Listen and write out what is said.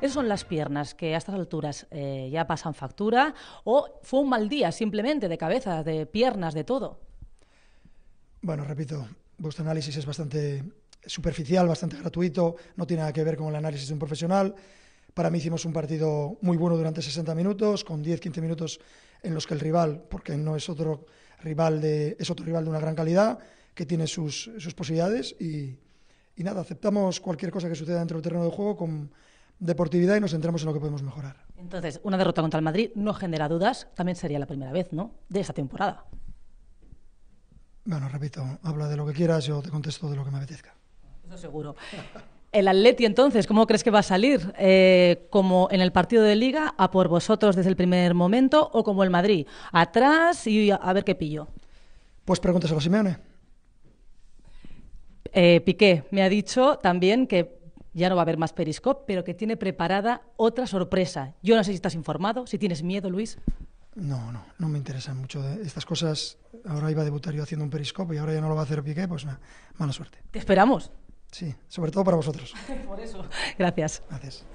Esas son las piernas que a estas alturas eh, ya pasan factura o fue un mal día simplemente de cabeza, de piernas, de todo. Bueno, repito, vuestro análisis es bastante superficial, bastante gratuito, no tiene nada que ver con el análisis de un profesional. Para mí hicimos un partido muy bueno durante 60 minutos, con 10-15 minutos en los que el rival, porque no es otro rival de, es otro rival de una gran calidad, que tiene sus, posibilidades y, y nada, aceptamos cualquier cosa que suceda dentro del terreno de juego con, deportividad y nos centramos en lo que podemos mejorar. Entonces, una derrota contra el Madrid no genera dudas, también sería la primera vez, ¿no?, de esta temporada. Bueno, repito, habla de lo que quieras, yo te contesto de lo que me apetezca. Eso seguro. El Atleti, entonces, ¿cómo crees que va a salir? Eh, ¿Como en el partido de Liga, a por vosotros desde el primer momento o como el Madrid? ¿Atrás y a ver qué pillo? Pues pregúntaselo a Simeone. Eh, Piqué me ha dicho también que ya no va a haber más Periscope, pero que tiene preparada otra sorpresa. Yo no sé si estás informado, si tienes miedo, Luis. No, no, no me interesan mucho estas cosas. Ahora iba a debutar yo haciendo un Periscope y ahora ya no lo va a hacer Piqué, pues mala suerte. Te esperamos. Sí, sobre todo para vosotros. Por eso. Gracias. Gracias.